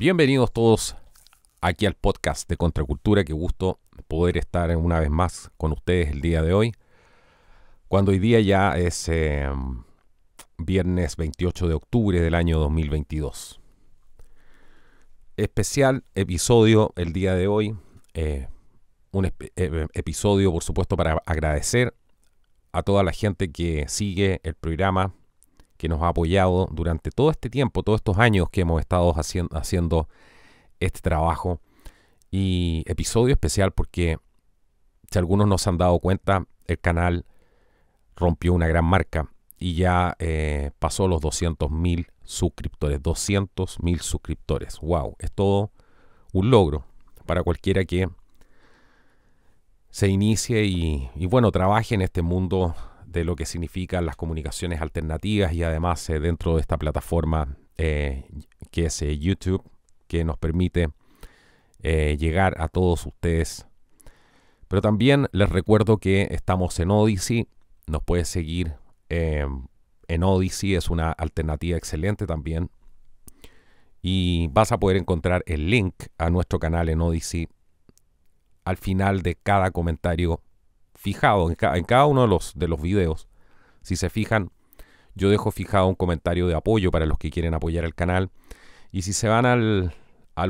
Bienvenidos todos aquí al podcast de Contracultura. Qué gusto poder estar una vez más con ustedes el día de hoy. Cuando hoy día ya es em, viernes 28 de octubre del año 2022. Especial episodio el día de hoy. Eh, un eh, episodio, por supuesto, para agradecer a toda la gente que sigue el programa que nos ha apoyado durante todo este tiempo, todos estos años que hemos estado haciendo este trabajo. Y episodio especial porque, si algunos no se han dado cuenta, el canal rompió una gran marca y ya eh, pasó los 200.000 suscriptores. 200.000 suscriptores. ¡Wow! Es todo un logro para cualquiera que se inicie y, y bueno, trabaje en este mundo de lo que significan las comunicaciones alternativas y además eh, dentro de esta plataforma eh, que es eh, YouTube, que nos permite llegar a todos ustedes. Pero también les recuerdo que estamos en Odyssey, nos puedes seguir en Odyssey, es una alternativa excelente también. Y vas a poder encontrar el link a nuestro canal en Odyssey al final de cada comentario fijado en, cada uno de los, de los videos. Si se fijan, yo dejo fijado un comentario de apoyo para los que quieren apoyar el canal. Y si se van al,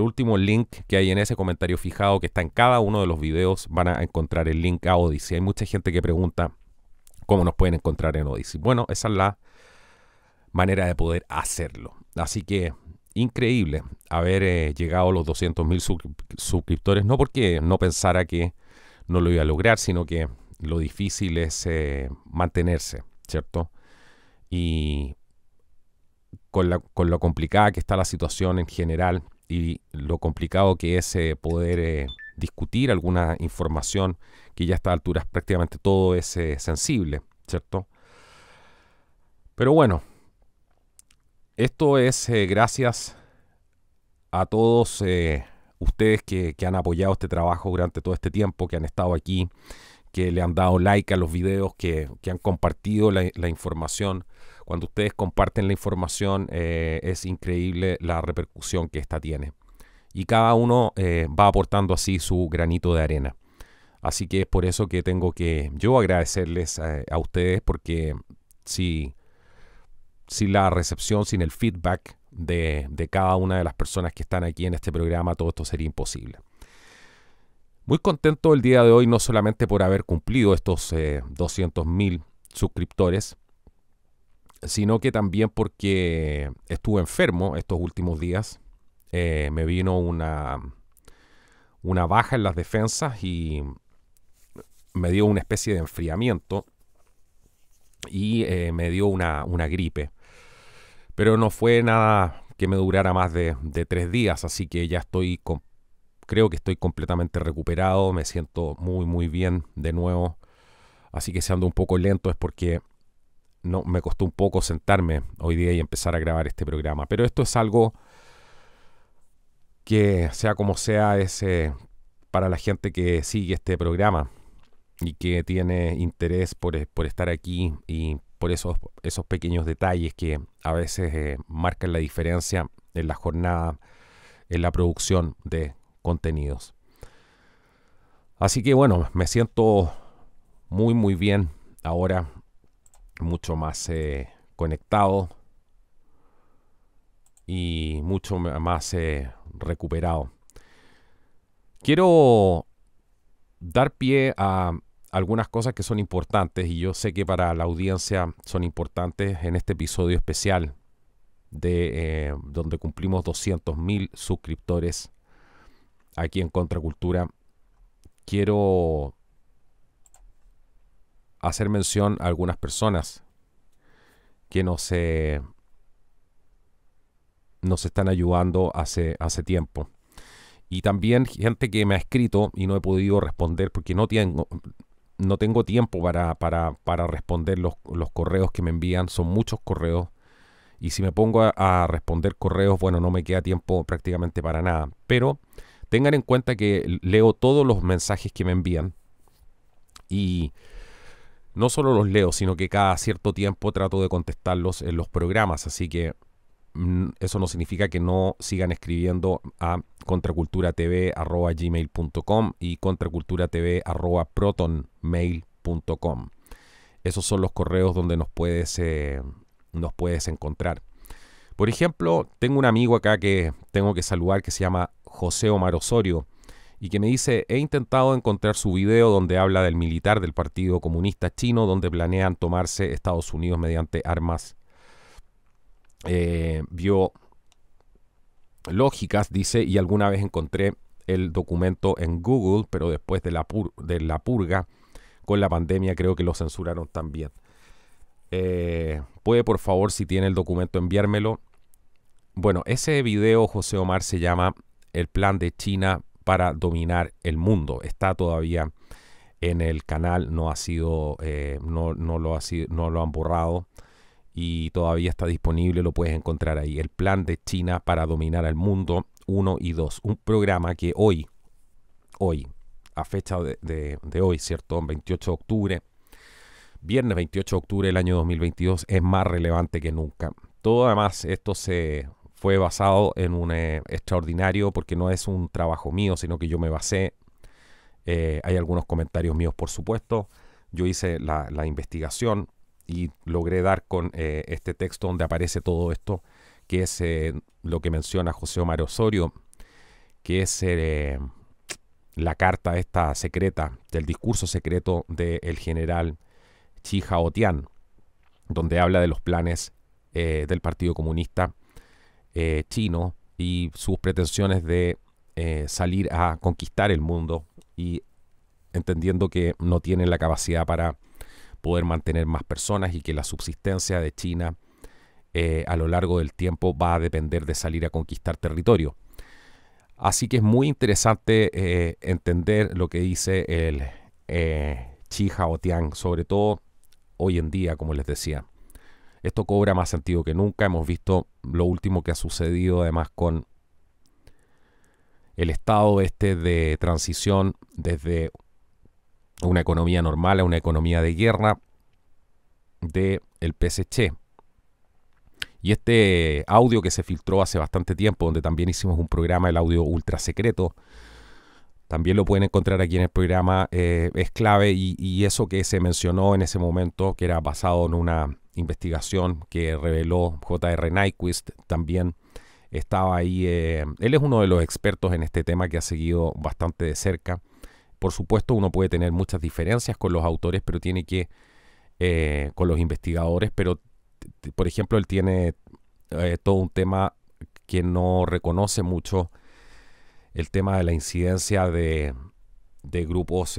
último link que hay en ese comentario fijado que está en cada uno de los videos, van a encontrar el link a Odyssey. Hay mucha gente que pregunta cómo nos pueden encontrar en Odyssey. Bueno, esa es la manera de poder hacerlo. Así que increíble haber eh, llegado a los 200.000 mil suscriptores, no porque no pensara que no lo iba a lograr, sino que lo difícil es eh, mantenerse, ¿cierto? Y con, lo complicada que está la situación en general y lo complicado que es eh, poder eh, discutir alguna información que ya a estas alturas prácticamente todo es sensible, ¿cierto? Pero bueno, esto es gracias a todos ustedes que, han apoyado este trabajo durante todo este tiempo, que han estado aquí, que le han dado like a los videos, que, han compartido la, información. Cuando ustedes comparten la información eh, es increíble la repercusión que esta tiene. Y cada uno eh, va aportando así su granito de arena. Así que es por eso que tengo que yo agradecerles a, ustedes porque si, si la recepción, sin el feedback de, de cada una de las personas que están aquí en este programa, todo esto sería imposible. Muy contento el día de hoy, no solamente por haber cumplido estos 200.000 eh, suscriptores, sino que también porque estuve enfermo estos últimos días. Eh, me vino una, una baja en las defensas y me dio una especie de enfriamiento y eh, me dio una, gripe. Pero no fue nada que me durara más de, de tres días, así que ya estoy con, creo que estoy completamente recuperado, me siento muy, muy bien de nuevo. Así que si ando un poco lento es porque no, me costó un poco sentarme hoy día y empezar a grabar este programa. Pero esto es algo que, sea como sea, es eh, para la gente que sigue este programa y que tiene interés por, eh, estar aquí y por esos, esos pequeños detalles que a veces eh, marcan la diferencia en la jornada, en la producción de contenidos. Así que bueno, me siento muy muy bien ahora, mucho más eh, conectado y mucho más eh, recuperado. Quiero dar pie a algunas cosas que son importantes y yo sé que para la audiencia son importantes en este episodio especial de eh, donde cumplimos 200.000 suscriptores aquí en Contracultura, quiero hacer mención a algunas personas que nos, nos están ayudando hace, hace tiempo. Y también gente que me ha escrito y no he podido responder porque no tengo, no tengo tiempo para, para, responder los, correos que me envían. Son muchos correos. Y si me pongo a responder correos, bueno, no me queda tiempo prácticamente para nada. Pero tengan en cuenta que leo todos los mensajes que me envían y no solo los leo, sino que cada cierto tiempo trato de contestarlos en los programas, así que mm, eso no significa que no sigan escribiendo a contraculturatv.gmail.com y contraculturatv.protonmail.com. Esos son los correos donde nos puedes, eh, nos puedes encontrar. Por ejemplo, tengo un amigo acá que tengo que saludar que se llama José Omar Osorio y que me dice, he intentado encontrar su video donde habla del militar del Partido Comunista Chino donde planean tomarse Estados Unidos mediante armas eh, biológicas, dice, y alguna vez encontré el documento en Google, pero después de la, purga con la pandemia creo que lo censuraron también. Eh, puede por favor, si tiene el documento, enviármelo bueno, ese video, José Omar, se llama El plan de China para dominar el mundo. Está todavía en el canal, no ha sido, eh, no, no, lo ha sido, no lo han borrado y todavía está disponible, lo puedes encontrar ahí. El plan de China para dominar el mundo 1 y 2. Un programa que hoy, hoy, a fecha de, de hoy, ¿cierto? 28 de octubre, viernes 28 de octubre del año 2022, es más relevante que nunca. Todo además, esto se, fue basado en un eh, extraordinario, porque no es un trabajo mío, sino que yo me basé. Eh, hay algunos comentarios míos, por supuesto. Yo hice la, investigación y logré dar con eh, este texto donde aparece todo esto, que es lo que menciona José Omar Osorio, que es la carta esta secreta, del discurso secreto del general Chi Haotian... donde habla de los planes del Partido Comunista eh, chino y sus pretensiones de eh, salir a conquistar el mundo y entendiendo que no tienen la capacidad para poder mantener más personas y que la subsistencia de China eh, a lo largo del tiempo va a depender de salir a conquistar territorio. Así que es muy interesante entender lo que dice el eh, Chi Tian, sobre todo hoy en día, como les decía. Esto cobra más sentido que nunca. Hemos visto lo último que ha sucedido además con el estado este de transición desde una economía normal a una economía de guerra de el PSC. Y este audio que se filtró hace bastante tiempo, donde también hicimos un programa, el audio ultra secreto, también lo pueden encontrar aquí en el programa, eh, es clave y, eso que se mencionó en ese momento, que era basado en una investigación que reveló J.R. Nyquist también estaba ahí. Eh, él es uno de los expertos en este tema que ha seguido bastante de cerca. Por supuesto, uno puede tener muchas diferencias con los autores, pero tiene que, eh, con los investigadores, pero, por ejemplo, él tiene eh, todo un tema que no reconoce mucho el tema de la incidencia de, de grupos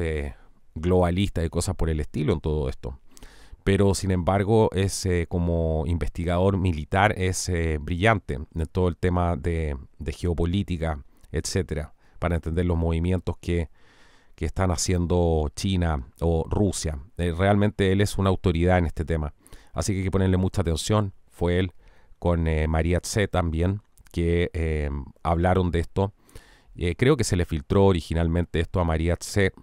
globalistas y cosas por el estilo en todo esto pero sin embargo es eh, como investigador militar es eh, brillante en todo el tema de, geopolítica, etcétera, para entender los movimientos que, están haciendo China o Rusia. Eh, realmente él es una autoridad en este tema, así que hay que ponerle mucha atención. Fue él con María Tse también que hablaron de esto. creo que se le filtró originalmente esto a María Tse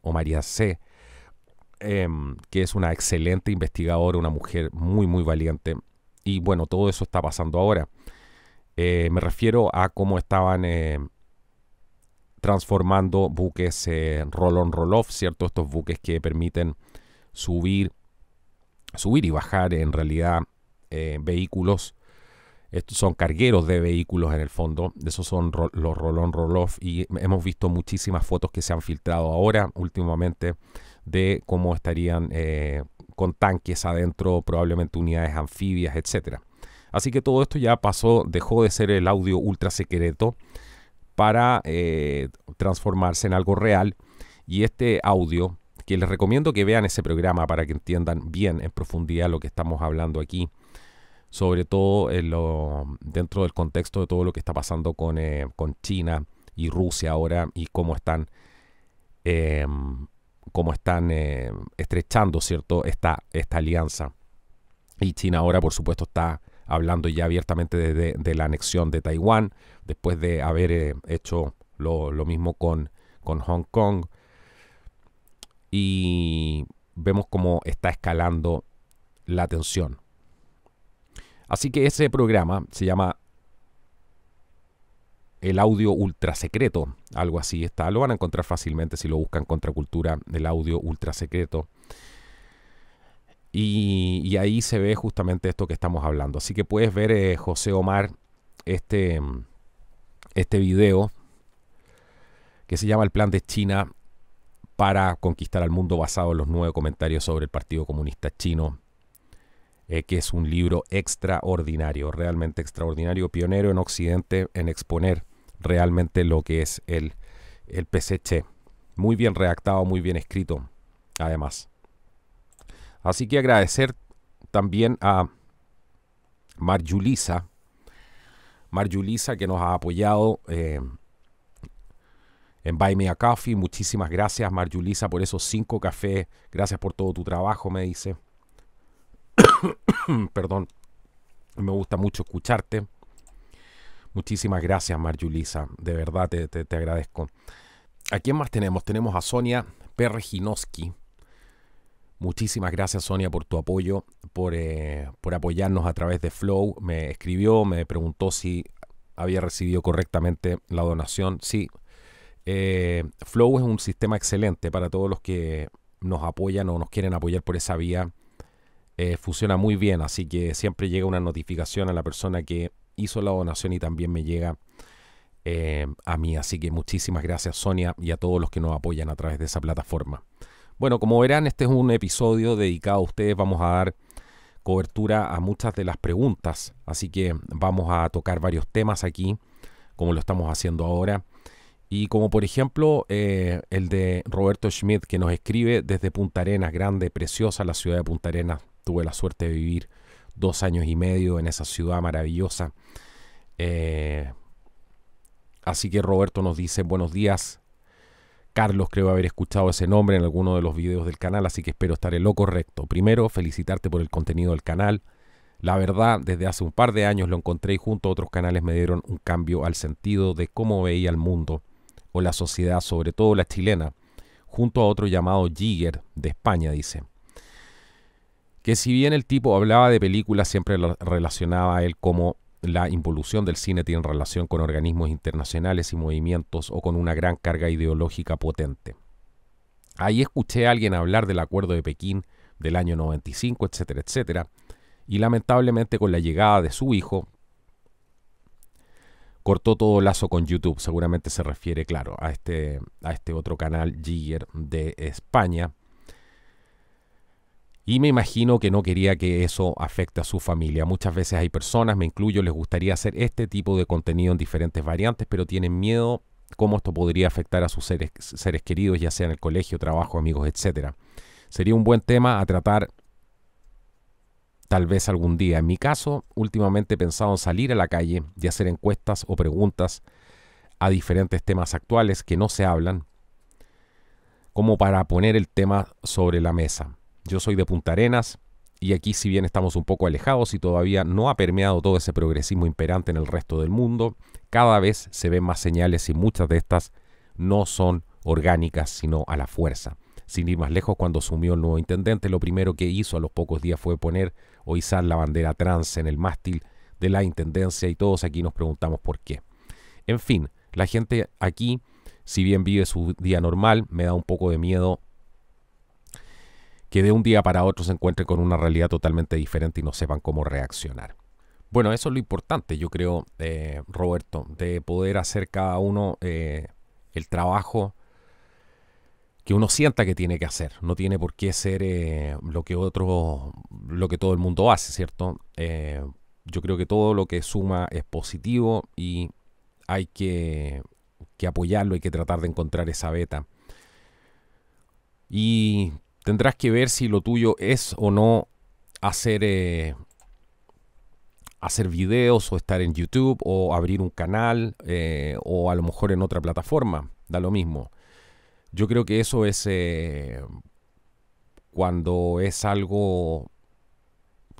o María C Em, que es una excelente investigadora, una mujer muy, muy valiente. Y bueno, todo eso está pasando ahora. Eh, me refiero a cómo estaban eh, transformando buques eh, roll-on, roll-off, ¿cierto? Estos buques que permiten subir, subir y bajar en realidad vehículos. Estos son cargueros de vehículos en el fondo. Esos son los roll-on, roll-off. Y hemos visto muchísimas fotos que se han filtrado ahora últimamente de cómo estarían eh, con tanques adentro, probablemente unidades anfibias, etc. Así que todo esto ya pasó, dejó de ser el audio ultra secreto para eh, transformarse en algo real. Y este audio, que les recomiendo que vean ese programa para que entiendan bien en profundidad lo que estamos hablando aquí, sobre todo dentro del contexto de todo lo que está pasando con, eh, China y Rusia ahora y cómo están em, cómo están eh, estrechando, ¿cierto?, esta, esta alianza. Y China ahora, por supuesto, está hablando ya abiertamente de, la anexión de Taiwán, después de haber eh, hecho lo, mismo con, con Hong Kong. Y vemos cómo está escalando la tensión. Así que ese programa se llama el audio ultra secreto, algo así está. Lo van a encontrar fácilmente si lo buscan Contracultura, del audio ultra secreto. Y, ahí se ve justamente esto que estamos hablando. Así que puedes ver, eh, José Omar, este, este video que se llama El plan de China para conquistar al mundo basado en los nueve comentarios sobre el Partido Comunista Chino, eh, que es un libro extraordinario, realmente extraordinario, pionero en Occidente en exponer realmente lo que es el, el Muy bien redactado, muy bien escrito, además. Así que agradecer también a Marjulisa, Marjulisa que nos ha apoyado eh, en Buy Me a Coffee. Muchísimas gracias, Marjulisa, por esos cinco cafés. Gracias por todo tu trabajo, me dice. Perdón, me gusta mucho escucharte. Muchísimas gracias, Marjulisa. De verdad te, agradezco. ¿A quién más tenemos? Tenemos a Sonia Perreginoski. Muchísimas gracias, Sonia, por tu apoyo, eh, por, apoyarnos a través de Flow. Me escribió, me preguntó si había recibido correctamente la donación. Sí, eh, Flow es un sistema excelente para todos los que nos apoyan o nos quieren apoyar por esa vía. Eh, funciona muy bien, así que siempre llega una notificación a la persona que hizo la donación y también me llega eh, a mí. Así que muchísimas gracias Sonia y a todos los que nos apoyan a través de esa plataforma. Bueno, como verán, este es un episodio dedicado a ustedes. Vamos a dar cobertura a muchas de las preguntas, así que vamos a tocar varios temas aquí, como lo estamos haciendo ahora. Y como por ejemplo eh, el de Roberto Schmidt, que nos escribe desde Punta Arenas, grande, preciosa la ciudad de Punta Arenas. Tuve la suerte de vivir dos años y medio en esa ciudad maravillosa. Eh, así que Roberto nos dice buenos días. Carlos creo haber escuchado ese nombre en alguno de los videos del canal, así que espero estar en lo correcto. Primero, felicitarte por el contenido del canal. La verdad, desde hace un par de años lo encontré y junto a otros canales me dieron un cambio al sentido de cómo veía el mundo o la sociedad, sobre todo la chilena, junto a otro llamado Jigger de España, dice que si bien el tipo hablaba de películas, siempre relacionaba a él como la involución del cine tiene relación con organismos internacionales y movimientos o con una gran carga ideológica potente. Ahí escuché a alguien hablar del acuerdo de Pekín del año 95, etcétera, etcétera, y lamentablemente con la llegada de su hijo, cortó todo lazo con YouTube. Seguramente se refiere, claro, a este, a este otro canal, Jigger de España, y me imagino que no quería que eso afecte a su familia. Muchas veces hay personas, me incluyo, les gustaría hacer este tipo de contenido en diferentes variantes, pero tienen miedo cómo esto podría afectar a sus seres, queridos, ya sea en el colegio, trabajo, amigos, etc. Sería un buen tema a tratar tal vez algún día. En mi caso, últimamente he pensado en salir a la calle y hacer encuestas o preguntas a diferentes temas actuales que no se hablan, como para poner el tema sobre la mesa. Yo soy de Punta Arenas y aquí si bien estamos un poco alejados y todavía no ha permeado todo ese progresismo imperante en el resto del mundo, cada vez se ven más señales y muchas de estas no son orgánicas sino a la fuerza. Sin ir más lejos, cuando asumió el nuevo intendente, lo primero que hizo a los pocos días fue poner o izar la bandera trans en el mástil de la intendencia y todos aquí nos preguntamos por qué. En fin, la gente aquí, si bien vive su día normal, me da un poco de miedo que de un día para otro se encuentren con una realidad totalmente diferente y no sepan cómo reaccionar. Bueno, eso es lo importante, yo creo, eh, Roberto, de poder hacer cada uno eh, el trabajo que uno sienta que tiene que hacer. No tiene por qué ser eh, lo que lo que todo el mundo hace, ¿cierto? yo creo que todo lo que suma es positivo y hay que, que apoyarlo, hay que tratar de encontrar esa beta. Y tendrás que ver si lo tuyo es o no hacer, eh, hacer videos o estar en YouTube o abrir un canal eh, o a lo mejor en otra plataforma. Da lo mismo. Yo creo que eso es eh, cuando es algo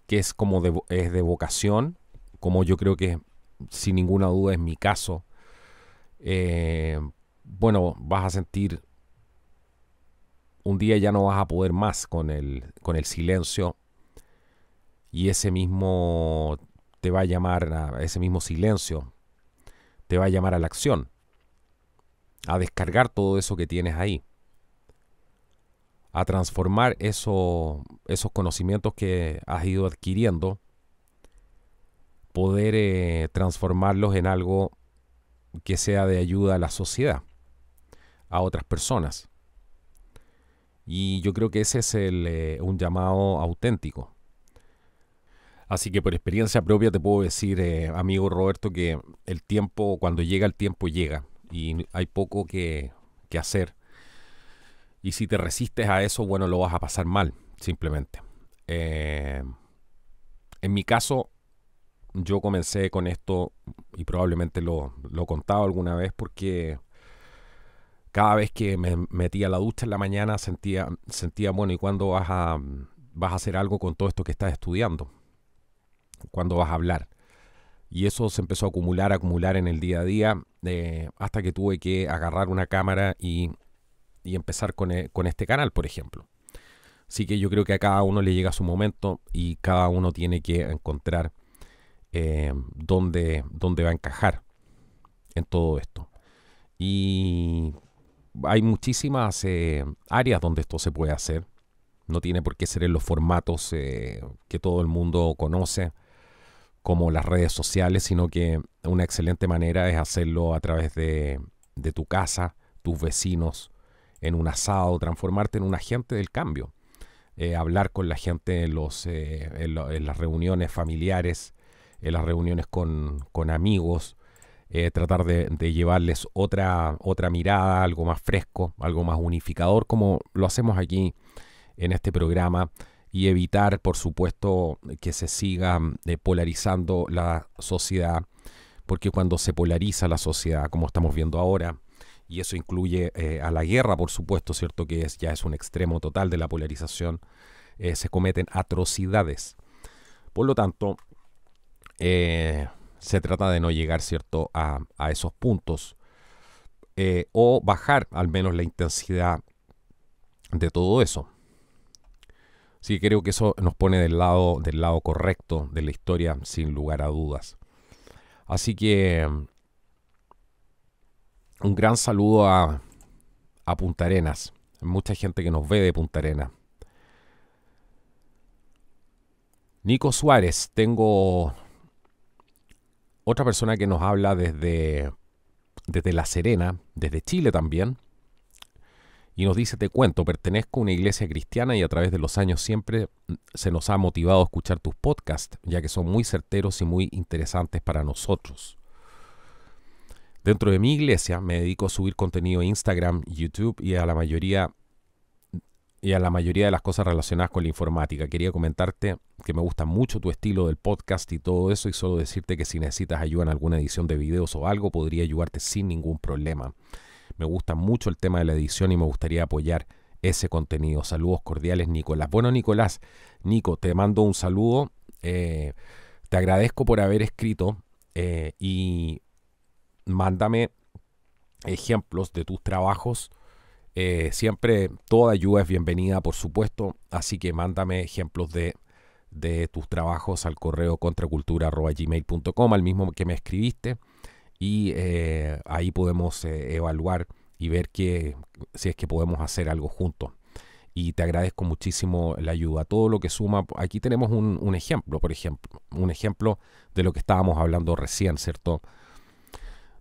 que es como es de vocación, como yo creo que sin ninguna duda es mi caso. bueno, vas a sentir un día ya no vas a poder más con el, con el silencio y ese mismo te va a llamar, ese mismo silencio te va a llamar a la acción, a descargar todo eso que tienes ahí, a transformar eso, esos conocimientos que has ido adquiriendo, poder eh, transformarlos en algo que sea de ayuda a la sociedad, a otras personas. Y yo creo que ese es el, eh, un llamado auténtico. Así que por experiencia propia te puedo decir, eh, amigo Roberto, que el tiempo, cuando llega el tiempo, llega. Y hay poco que, hacer. Y si te resistes a eso, bueno, lo vas a pasar mal, simplemente. Eh, en mi caso, yo comencé con esto y probablemente lo, lo contado alguna vez porque cada vez que me metía la ducha en la mañana sentía, sentía bueno, ¿y cuándo vas a, vas a hacer algo con todo esto que estás estudiando? ¿Cuándo vas a hablar? Y eso se empezó a acumular, acumular en el día a día, eh, hasta que tuve que agarrar una cámara y, empezar eh, con, este canal, por ejemplo. Así que yo creo que a cada uno le llega su momento y cada uno tiene que encontrar eh, dónde, dónde va a encajar en todo esto. Y hay muchísimas eh, áreas donde esto se puede hacer. No tiene por qué ser en los formatos eh, que todo el mundo conoce, como las redes sociales, sino que una excelente manera es hacerlo a través de, tu casa, tus vecinos, en un asado, transformarte en un agente del cambio. Eh, hablar con la gente en, los, las reuniones familiares, en las reuniones con, con amigos, eh, tratar de, llevarles otra, otra mirada, algo más fresco, algo más unificador, como lo hacemos aquí en este programa, y evitar, por supuesto, que se siga mm, eh, polarizando la sociedad, porque cuando se polariza la sociedad, como estamos viendo ahora, y eso incluye eh, a la guerra, por supuesto, ¿cierto? Que es, ya es un extremo total de la polarización, se cometen atrocidades. Por lo tanto, eh, se trata de no llegar, ¿cierto?, a, esos puntos eh, o bajar al menos la intensidad de todo eso. Así que creo que eso nos pone del lado, del lado correcto de la historia, sin lugar a dudas. Así que mm, un gran saludo a, a Punta Arenas. Mucha gente que nos ve de Punta Arenas. Nico Suárez, tengo otra persona que nos habla desde, desde La Serena, desde Chile también, y nos dice, te cuento, pertenezco a una iglesia cristiana y a través de los años siempre mm, se nos ha motivado a escuchar tus podcasts, ya que son muy certeros y muy interesantes para nosotros. Dentro de mi iglesia me dedico a subir contenido a Instagram, YouTube y a la mayoría y a la mayoría de las cosas relacionadas con la informática. Quería comentarte que me gusta mucho tu estilo del podcast y todo eso y solo decirte que si necesitas ayuda en alguna edición de videos o algo, podría ayudarte sin ningún problema. Me gusta mucho el tema de la edición y me gustaría apoyar ese contenido. Saludos cordiales, Nicolás. Bueno, Nicolás, Nico, te mando un saludo. Eh, te agradezco por haber escrito eh, y mándame ejemplos de tus trabajos eh, siempre toda ayuda es bienvenida, por supuesto, así que mándame ejemplos de, tus trabajos al correo contracultura.gmail.com, al mismo que me escribiste, y eh, ahí podemos eh, evaluar y ver que, si es que podemos hacer algo juntos. Y te agradezco muchísimo la ayuda, todo lo que suma. Aquí tenemos un, un ejemplo, por ejemplo, un ejemplo de lo que estábamos hablando recién, ¿cierto?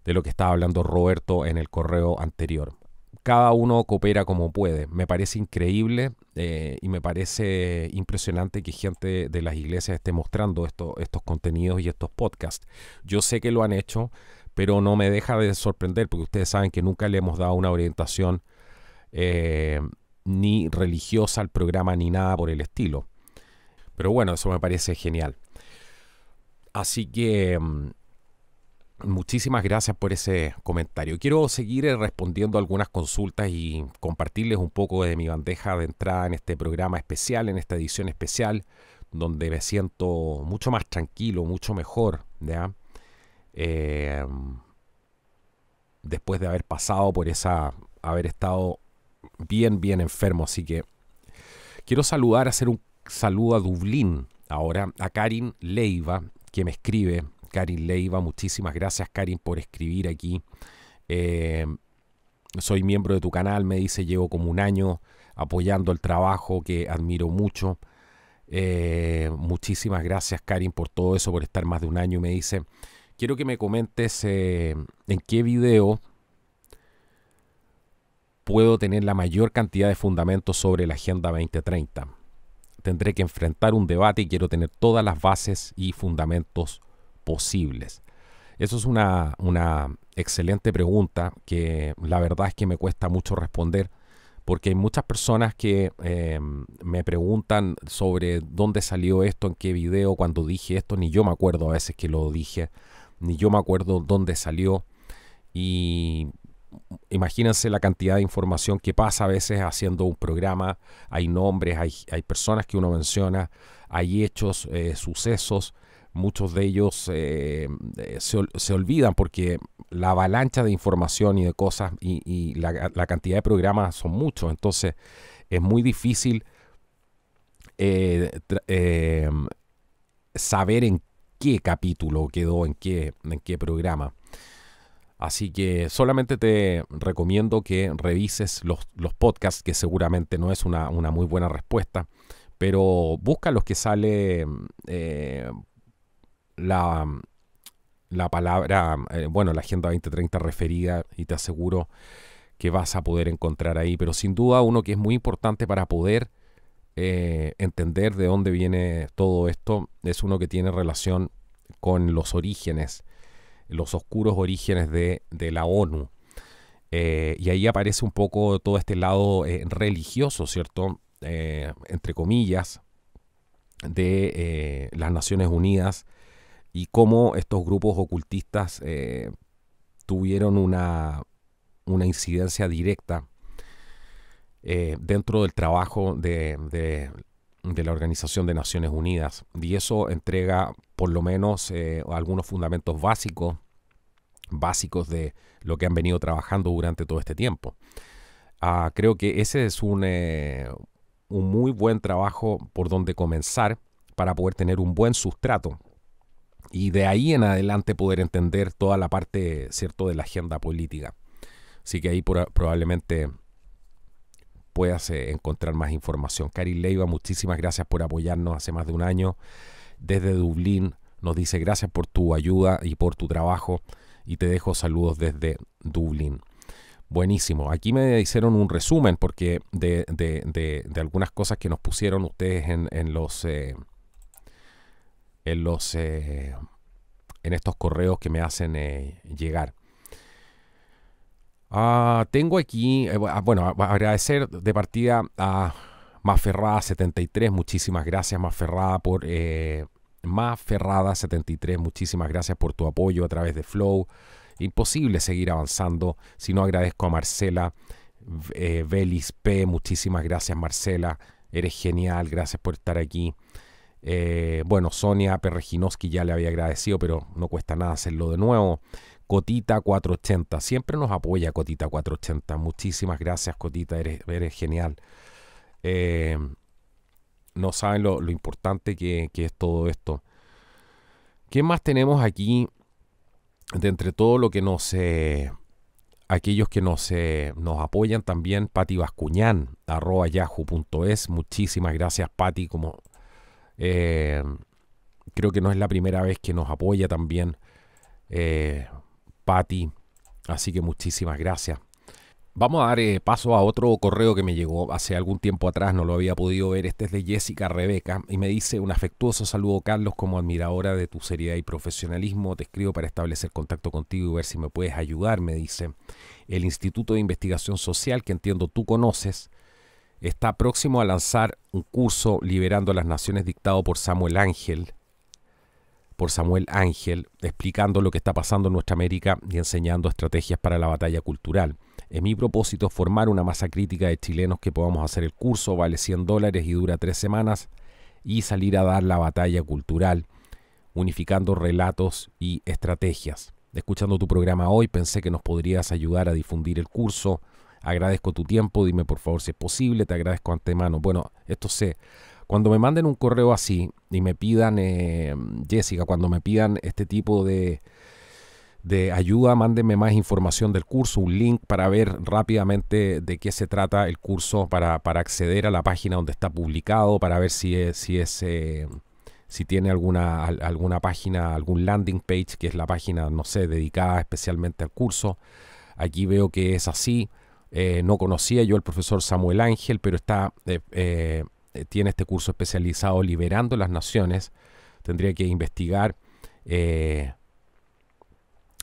De lo que estaba hablando Roberto en el correo anterior cada uno coopera como puede. Me parece increíble eh, y me parece impresionante que gente de las iglesias esté mostrando estos contenidos y estos podcasts. Yo sé que lo han hecho, pero no me deja de sorprender porque ustedes saben que nunca le hemos dado una orientación eh, ni religiosa al programa ni nada por el estilo. Pero bueno, eso me parece genial. Así que mm, Muchísimas gracias por ese comentario. Quiero seguir eh, respondiendo algunas consultas y compartirles un poco de mi bandeja de entrada en este programa especial, en esta edición especial, donde me siento mucho más tranquilo, mucho mejor, ¿ya? Em, después de haber pasado por esa, haber estado bien, bien enfermo. Así que quiero saludar, hacer un saludo a Dublín ahora, a Karin Leiva, que me escribe Karin Leiva, muchísimas gracias Karin por escribir aquí. Eh, soy miembro de tu canal, me dice, llevo como un año apoyando el trabajo que admiro mucho. Eh, muchísimas gracias Karin por todo eso, por estar más de un año. Me dice, quiero que me comentes eh, en qué video puedo tener la mayor cantidad de fundamentos sobre la Agenda 2030. Tendré que enfrentar un debate y quiero tener todas las bases y fundamentos posibles? Eso es una, una excelente pregunta que la verdad es que me cuesta mucho responder porque hay muchas personas que em, me preguntan sobre dónde salió esto, en qué video, cuando dije esto, ni yo me acuerdo a veces que lo dije, ni yo me acuerdo dónde salió. Y imagínense la cantidad de información que pasa a veces haciendo un programa, hay nombres, hay, personas que uno menciona, hay hechos, eh, sucesos muchos de ellos eh, eh, se, olvidan porque la avalancha de información y de cosas y, la, cantidad de programas son muchos, entonces es muy difícil eh, saber en qué capítulo quedó, en qué, en qué programa. Así que solamente te recomiendo que revises los, los podcasts, que seguramente no es una, muy buena respuesta, pero busca los que sale la, palabra, eh, bueno, la Agenda 2030 referida y te aseguro que vas a poder encontrar ahí. Pero sin duda uno que es muy importante para poder eh, entender de dónde viene todo esto es uno que tiene relación con los orígenes, los oscuros orígenes de, la ONU. Eh, y ahí aparece un poco todo este lado religioso, ¿cierto? entre comillas, de las Naciones Unidas y cómo estos grupos ocultistas eh, tuvieron una, incidencia directa eh, dentro del trabajo de, la Organización de Naciones Unidas. Y eso entrega por lo menos eh, algunos fundamentos básicos, básicos de lo que han venido trabajando durante todo este tiempo. Ah, creo que ese es un, un muy buen trabajo por donde comenzar para poder tener un buen sustrato y de ahí en adelante poder entender toda la parte, ¿cierto?, de la agenda política. Así que ahí probablemente puedas eh, encontrar más información. Cari Leiva, muchísimas gracias por apoyarnos hace más de un año. Desde Dublín nos dice gracias por tu ayuda y por tu trabajo y te dejo saludos desde Dublín. Buenísimo. Aquí me hicieron un resumen porque de, algunas cosas que nos pusieron ustedes en, los... Eh, eh, en, estos correos que me hacen eh, llegar. Ah, tengo aquí, eh, ah, bueno, agradecer de partida a Maferrada73, muchísimas gracias Maferrada por... Maferrada73, muchísimas gracias por tu apoyo a través de Flow. Imposible seguir avanzando si no agradezco a Marcela Velis P. Muchísimas gracias Marcela, eres genial, gracias por estar aquí. Eh, bueno, Sonia Perreginoski ya le había agradecido, pero no cuesta nada hacerlo de nuevo. Cotita 480, siempre nos apoya Cotita 480. Muchísimas gracias, Cotita, eres, genial. Eh, no saben lo, importante que, es todo esto. ¿Qué más tenemos aquí? De entre todo lo que nos. Eh, aquellos que nos, nos apoyan también, Pati vascuñán, arroba yahoo.es. Muchísimas gracias, Pati, como eh, creo que no es la primera vez que nos apoya también eh, Patti. Así que muchísimas gracias. Vamos a dar eh, paso a otro correo que me llegó hace algún tiempo atrás, no lo había podido ver. Este es de Jessica Rebeca y me dice un afectuoso saludo Carlos como admiradora de tu seriedad y profesionalismo. Te escribo para establecer contacto contigo y ver si me puedes ayudar, me dice. El Instituto de Investigación Social, que entiendo tú conoces, está próximo a lanzar un curso Liberando a las Naciones dictado por Samuel Ángel, por Samuel Ángel, explicando lo que está pasando en nuestra América y enseñando estrategias para la batalla cultural. Es mi propósito formar una masa crítica de chilenos que podamos hacer el curso, vale 100 dólares y dura tres semanas, y salir a dar la batalla cultural, unificando relatos y estrategias. Escuchando tu programa hoy, pensé que nos podrías ayudar a difundir el curso Agradezco tu tiempo, dime por favor si es posible, te agradezco antemano. Bueno, esto sé. Cuando me manden un correo así y me pidan, eh, Jessica, cuando me pidan este tipo de, de ayuda, mándenme más información del curso, un link para ver rápidamente de qué se trata el curso, para, acceder a la página donde está publicado, para ver si es, si es eh, si tiene alguna, alguna página, algún landing page, que es la página, no sé, dedicada especialmente al curso. Aquí veo que es así. Eh, no conocía yo al profesor Samuel Ángel, pero está, eh, eh, tiene este curso especializado Liberando las Naciones. Tendría que investigar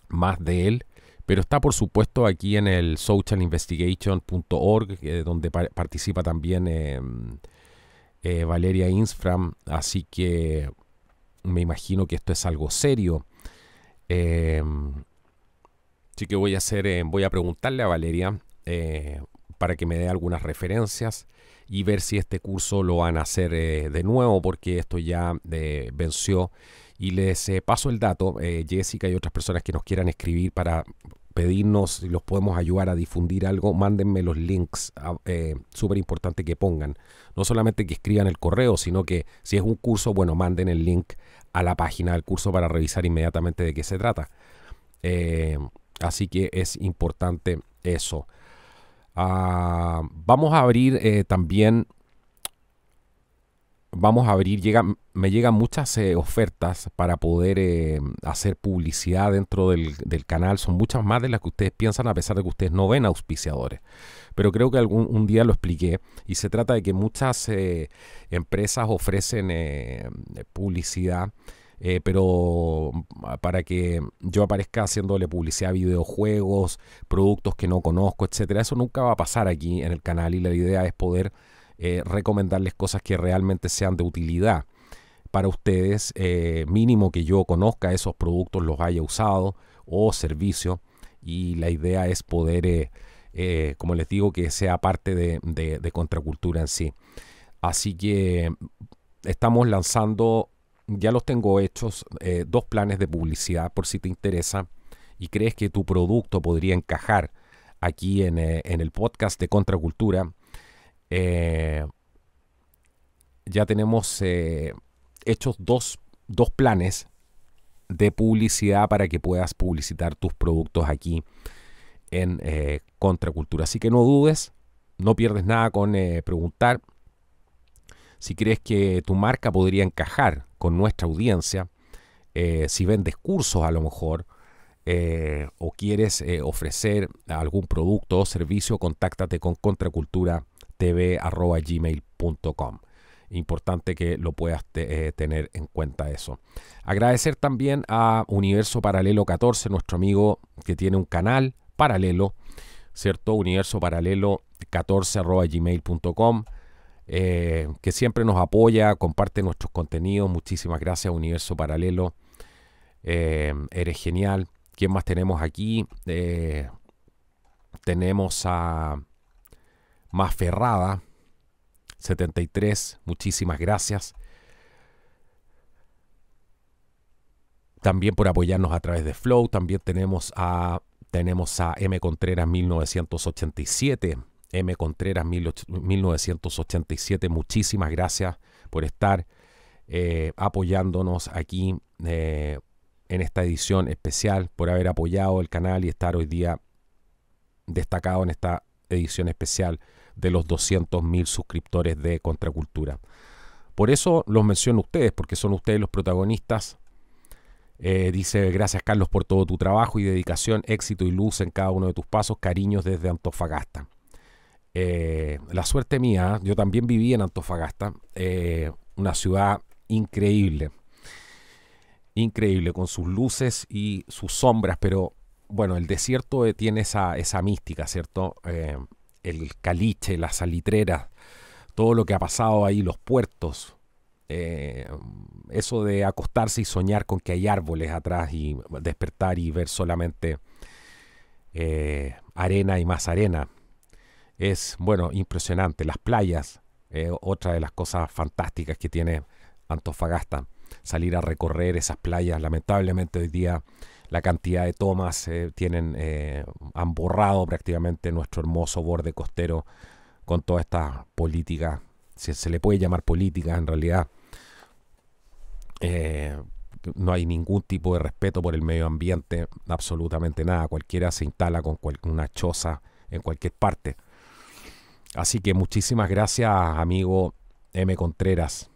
más de él pero está por supuesto aquí en el socialinvestigation.org, donde participa también Valeria Insfram, así que me imagino que esto es algo serio. así que voy a hacer, voy a preguntarle a Valeria eh, para que me dé algunas referencias y ver si este curso lo van a hacer eh, de nuevo porque esto ya eh, venció. Y les paso el dato, Jessica y otras personas que nos quieran escribir para pedirnos si los podemos ayudar a difundir algo, mándenme los links, ah, súper importante que pongan. No solamente que escriban el correo, sino que si es un curso, bueno, manden el link a la página del curso para revisar inmediatamente de qué se trata. así que es importante eso. Ah, vamos a abrir eh, también. Vamos a abrir. me llegan muchas eh, ofertas para poder eh, hacer publicidad dentro del, canal. Son muchas más de las que ustedes piensan, a pesar de que ustedes no ven auspiciadores. Pero creo que algún día lo expliqué. Y se trata de que muchas empresas ofrecen publicidad eh, pero mm, para que yo aparezca haciéndole publicidad a videojuegos, productos que no conozco, etcétera, eso nunca va a pasar aquí en el canal y la idea es poder eh, recomendarles cosas que realmente sean de utilidad para ustedes, eh, mínimo que yo conozca esos productos, los haya usado o servicio y la idea es poder, como les digo, que sea parte de, de, de contracultura en sí. Así que mm, estamos lanzando ya los tengo hechos, eh, dos planes de publicidad por si te interesa y crees que tu producto podría encajar aquí en, eh, el podcast de Contracultura. Eh, ya tenemos hechos dos, dos planes de publicidad para que puedas publicitar tus productos aquí en Contracultura. Así que no dudes, no pierdes nada con preguntar si crees que tu marca podría encajar con nuestra audiencia, eh, si vendes cursos a lo mejor, eh, o quieres eh, ofrecer algún producto o servicio, contáctate con contraculturatv.gmail.com. Importante que lo puedas tener en cuenta eso. Agradecer también a Universo Paralelo 14, nuestro amigo que tiene un canal paralelo, ¿cierto? Universo Paralelo 14 eh, que siempre nos apoya, comparte nuestros contenidos. Muchísimas gracias, Universo Paralelo. Eh, eres genial. ¿Quién más tenemos aquí? Eh, tenemos a Maferrada 73. Muchísimas gracias. También por apoyarnos a través de Flow. También tenemos a, tenemos a M. Contreras, 1987. M. Contreras, 1987. Muchísimas gracias por estar eh, apoyándonos aquí eh, en esta edición especial, por haber apoyado el canal y estar hoy día destacado en esta edición especial de los 200.000 suscriptores de Contracultura. Por eso los menciono a ustedes, porque son ustedes los protagonistas. Eh, dice, gracias Carlos por todo tu trabajo y dedicación, éxito y luz en cada uno de tus pasos, cariños desde Antofagasta. Eh, la suerte mía, yo también viví en Antofagasta, eh, una ciudad increíble, increíble, con sus luces y sus sombras, pero bueno, el desierto eh, tiene esa, mística, ¿cierto? el caliche, las salitreras, todo lo que ha pasado ahí, los puertos, eso de acostarse y soñar con que hay árboles atrás y despertar y ver solamente arena y más arena es, bueno, impresionante. Las playas, eh, otra de las cosas fantásticas que tiene Antofagasta, salir a recorrer esas playas. Lamentablemente hoy día la cantidad de tomas eh, tienen, eh, han borrado prácticamente nuestro hermoso borde costero con toda esta política, si se le puede llamar política en realidad. no hay ningún tipo de respeto por el medio ambiente, absolutamente nada. Cualquiera se instala con una choza en cualquier parte Así que muchísimas gracias, amigo M. Contreras,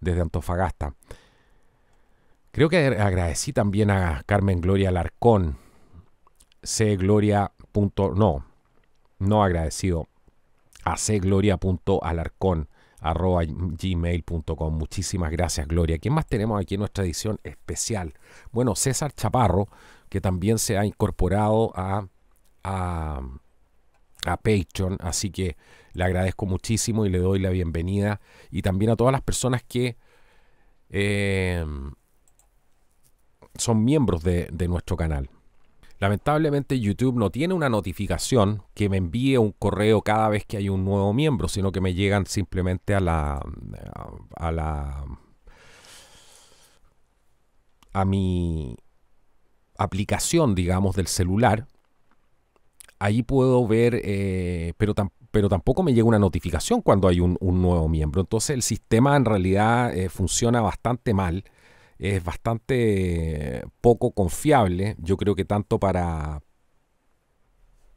desde Antofagasta. Creo que agradecí también a Carmen Gloria Alarcón cgloria. No, no agradecido. A cgloria.alarcón arroba gmail.com. Muchísimas gracias, Gloria. ¿Quién más tenemos aquí en nuestra edición especial? Bueno, César Chaparro, que también se ha incorporado a, a a Patreon, así que le agradezco muchísimo y le doy la bienvenida y también a todas las personas que eh, son miembros de, de nuestro canal. Lamentablemente YouTube no tiene una notificación que me envíe un correo cada vez que hay un nuevo miembro, sino que me llegan simplemente a la a la a mi aplicación, digamos, del celular ahí puedo ver, eh, pero, pero tampoco me llega una notificación cuando hay un, nuevo miembro. Entonces el sistema en realidad eh, funciona bastante mal, es bastante poco confiable, yo creo que tanto para,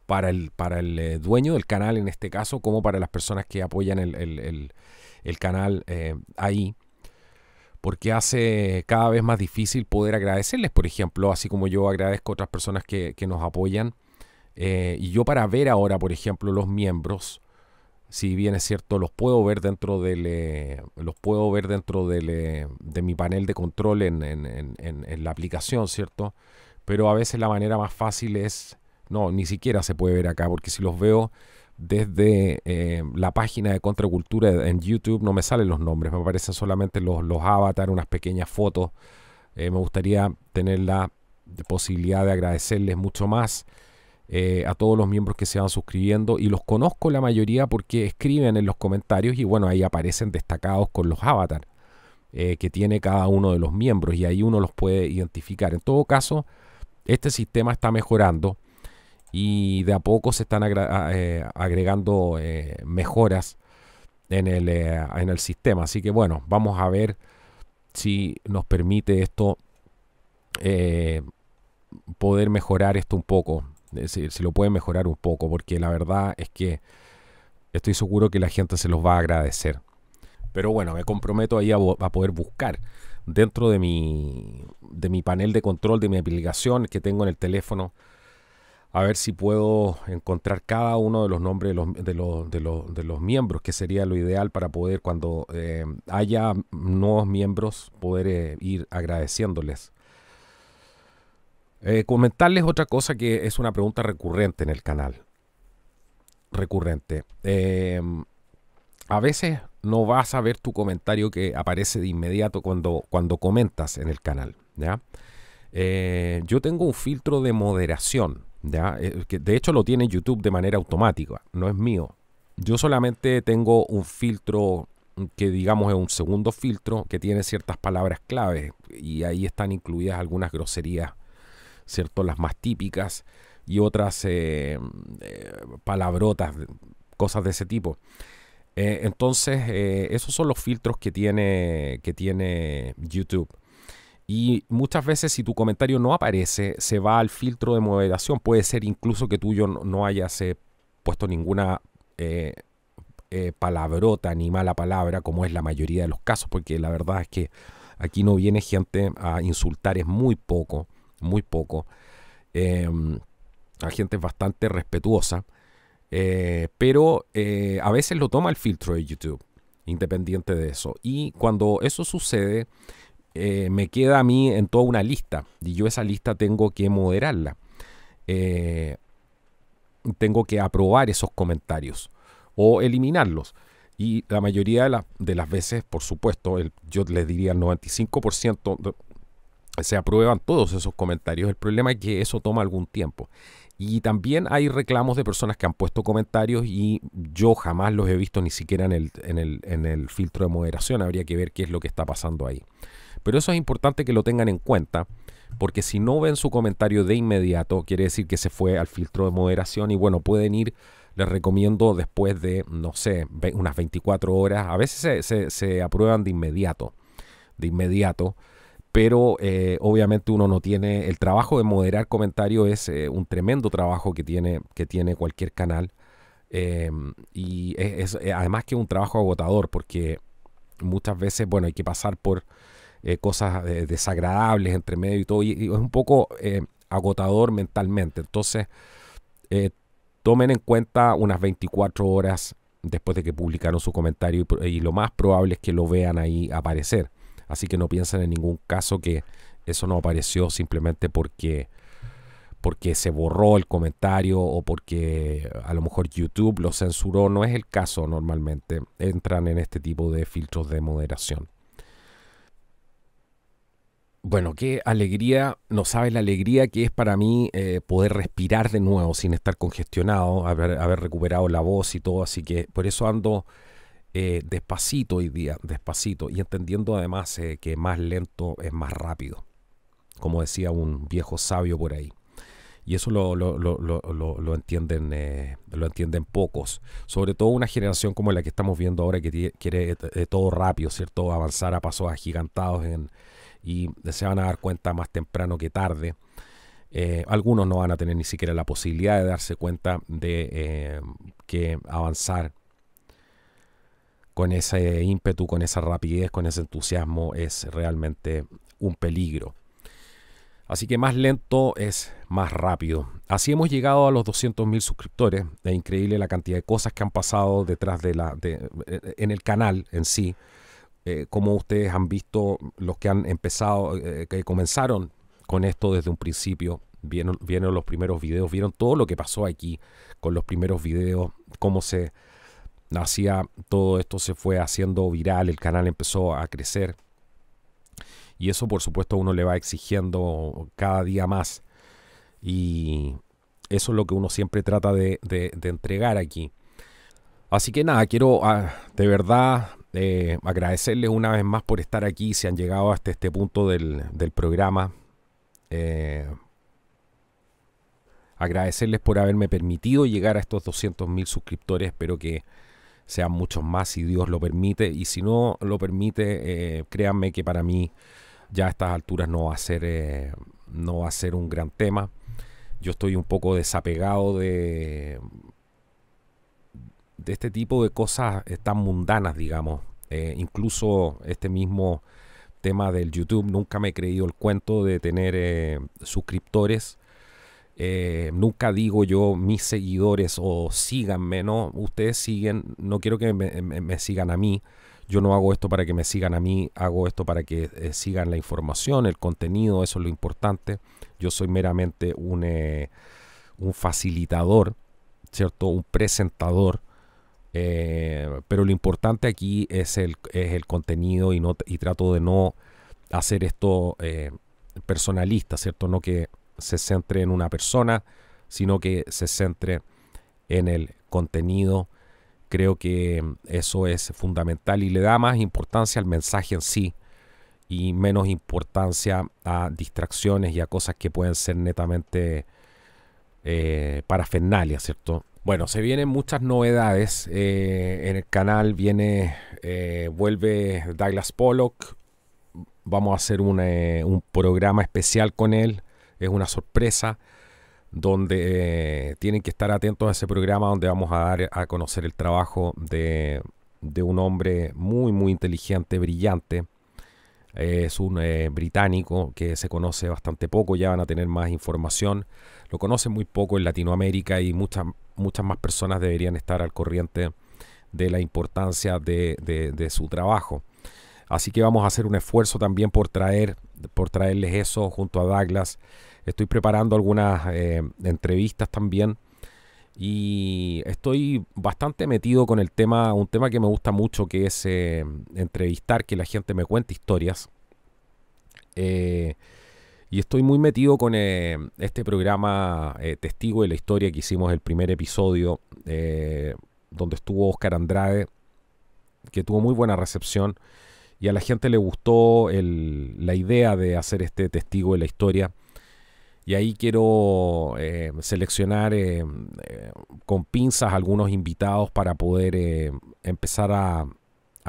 para el, eh, dueño del canal en este caso, como para las personas que apoyan el, canal ahí, porque hace cada vez más difícil poder agradecerles, por ejemplo, así como yo agradezco a otras personas que nos apoyan, eh, y yo para ver ahora, por ejemplo, los miembros, si bien es cierto, los puedo ver dentro del, eh, los puedo ver dentro eh, de mi panel de control en, en, la aplicación, ¿cierto? Pero a veces la manera más fácil es, no, ni siquiera se puede ver acá, porque si los veo desde la página de Contracultura en YouTube no me salen los nombres, me aparecen solamente los, los avatars, unas pequeñas fotos. me gustaría tener la posibilidad de agradecerles mucho más eh, a todos los miembros que se van suscribiendo y los conozco la mayoría porque escriben en los comentarios y bueno, ahí aparecen destacados con los avatars eh, que tiene cada uno de los miembros y ahí uno los puede identificar. En todo caso, este sistema está mejorando y de a poco se están eh, agregando mejoras en el, en el sistema. Así que bueno, vamos a ver si nos permite esto poder mejorar esto un poco eh, si, lo pueden mejorar un poco, porque la verdad es que estoy seguro que la gente se los va a agradecer. Pero bueno, me comprometo ahí a, poder buscar dentro de mi, de mi panel de control, de mi aplicación que tengo en el teléfono, a ver si puedo encontrar cada uno de los nombres de los, de los, de los, miembros, que sería lo ideal para poder cuando eh, haya nuevos miembros poder eh, ir agradeciéndoles eh, comentarles otra cosa que es una pregunta recurrente en el canal. Recurrente. Em, a veces no vas a ver tu comentario que aparece de inmediato cuando, cuando comentas en el canal. Eh, yo tengo un filtro de moderación. ¿ya? Eh, de hecho lo tiene YouTube de manera automática. No es mío. Yo solamente tengo un filtro que digamos es un segundo filtro que tiene ciertas palabras clave y ahí están incluidas algunas groserías las más típicas y otras eh, eh, palabrotas, cosas de ese tipo. Eh, entonces, esos son los filtros que tiene, que tiene YouTube. Y muchas veces si tu comentario no aparece, se va al filtro de moderación. Puede ser incluso que tuyo no hayas puesto ninguna palabrota ni mala palabra, como es la mayoría de los casos, porque la verdad es que aquí no viene gente a insultar, es muy poco muy poco. la em, gente es bastante respetuosa, eh, pero eh, a veces lo toma el filtro de YouTube, independiente de eso. Y cuando eso sucede, eh, me queda a mí en toda una lista, y yo esa lista tengo que moderarla. tengo que aprobar esos comentarios o eliminarlos. Y la mayoría de, las veces, por supuesto, yo les diría el 95% se aprueban todos esos comentarios. El problema es que eso toma algún tiempo. Y también hay reclamos de personas que han puesto comentarios y yo jamás los he visto ni siquiera en el, en el, filtro de moderación. Habría que ver qué es lo que está pasando ahí. Pero eso es importante que lo tengan en cuenta porque si no ven su comentario de inmediato, quiere decir que se fue al filtro de moderación y bueno, pueden ir, les recomiendo después de, no sé, unas 24 horas, a veces se, se aprueban de inmediato, de inmediato, pero eh, obviamente uno no tiene el trabajo de moderar comentarios es eh, un tremendo trabajo que tiene que tiene cualquier canal eh, y es, además que es un trabajo agotador porque muchas veces bueno hay que pasar por cosas desagradables entre medio y todo y, es un poco agotador mentalmente entonces tomen en cuenta unas 24 horas después de que publicaron su comentario y lo más probable es que lo vean ahí aparecer Así que no piensen en ningún caso que eso no apareció simplemente porque porque se borró el comentario o porque a lo mejor YouTube lo censuró. No es el caso normalmente. Entran en este tipo de filtros de moderación. Bueno, qué alegría, no sabes la alegría que es para mí eh, poder respirar de nuevo sin estar congestionado, haber recuperado la voz y todo, así que por eso ando eh, despacito hoy día, despacito, y entendiendo además eh, que más lento es más rápido, como decía un viejo sabio por ahí. Y eso lo, lo, entienden, eh, lo entienden pocos, sobre todo una generación como la que estamos viendo ahora que quiere todo rápido, ¿cierto? Avanzar a pasos agigantados y se van a dar cuenta más temprano que tarde. algunos no van a tener ni siquiera la posibilidad de darse cuenta de que avanzar con ese ímpetu, con esa rapidez, con ese entusiasmo, es realmente un peligro. Así que más lento es más rápido. Así hemos llegado a los 200.000 suscriptores. Es increíble la cantidad de cosas que han pasado detrás de la, de, eh, en el canal en sí. Eh, como ustedes han visto, los que han empezado, eh, que comenzaron con esto desde un principio, vieron los primeros videos, vieron todo lo que pasó aquí con los primeros videos, cómo se todo esto se fue haciendo viral, el canal empezó a crecer. Y eso por supuesto uno le va exigiendo cada día más. Y eso es lo que uno siempre trata de, entregar aquí. Así que nada, quiero ah, de verdad eh, agradecerles una vez más por estar aquí, si han llegado hasta este punto del, programa. Eh, agradecerles por haberme permitido llegar a estos 200.000 mil suscriptores. Espero que sean muchos más si Dios lo permite. Y si no lo permite, eh, créanme que para mí ya a estas alturas no va a ser, eh, no va a ser un gran tema. Yo estoy un poco desapegado de, de este tipo de cosas eh, tan mundanas, digamos. incluso este mismo tema del YouTube, nunca me he creído el cuento de tener suscriptores eh, nunca digo yo mis seguidores o síganme, no, ustedes siguen, no quiero que me, sigan a mí, yo no hago esto para que me sigan a mí, hago esto para que eh, sigan la información, el contenido, eso es lo importante, yo soy meramente un, eh, un facilitador, ¿cierto? Un presentador. pero lo importante aquí es el, es el contenido y, no, trato de no hacer esto personalista, ¿cierto? No que se centre en una persona, sino que se centre en el contenido. Creo que eso es fundamental y le da más importancia al mensaje en sí y menos importancia a distracciones y a cosas que pueden ser netamente eh, para ¿cierto? Bueno, se vienen muchas novedades eh, en el canal. Viene, eh, vuelve Douglas Pollock. Vamos a hacer un programa especial con él es una sorpresa donde eh, tienen que estar atentos a ese programa donde vamos a dar a conocer el trabajo de, un hombre muy, muy inteligente, brillante. es un eh, británico que se conoce bastante poco, ya van a tener más información. Lo conocen muy poco en Latinoamérica y muchas, muchas más personas deberían estar al corriente de la importancia de, de su trabajo. Así que vamos a hacer un esfuerzo también por traer, por traerles eso junto a Douglas Estoy preparando algunas eh, entrevistas también. Y estoy bastante metido con el tema, un tema que me gusta mucho, que es eh, entrevistar, que la gente me cuente historias. Eh, y estoy muy metido con este programa Testigo de la Historia que hicimos el primer episodio, donde estuvo Oscar Andrade, que tuvo muy buena recepción. Y a la gente le gustó la idea de hacer este testigo de la historia y ahí quiero eh, seleccionar eh, eh, con pinzas algunos invitados para poder empezar a,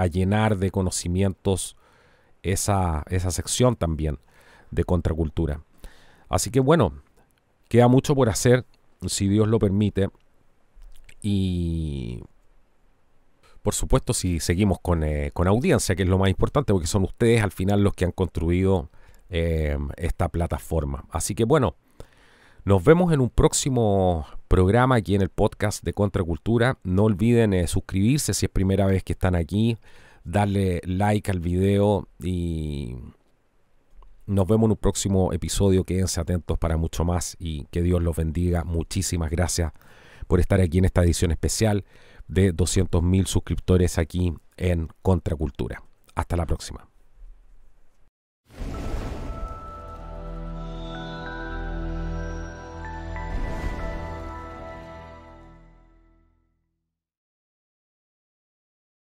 llenar de conocimientos esa, sección también de contracultura. Así que bueno, queda mucho por hacer, si Dios lo permite. Y por supuesto, si seguimos con, con, audiencia, que es lo más importante, porque son ustedes al final los que han construido Em, esta plataforma. Así que bueno, nos vemos en un próximo programa aquí en el podcast de Contracultura. No olviden eh, suscribirse si es primera vez que están aquí, darle like al video y nos vemos en un próximo episodio. Quédense atentos para mucho más y que Dios los bendiga. Muchísimas gracias por estar aquí en esta edición especial de 200.000 suscriptores aquí en Contracultura. Hasta la próxima.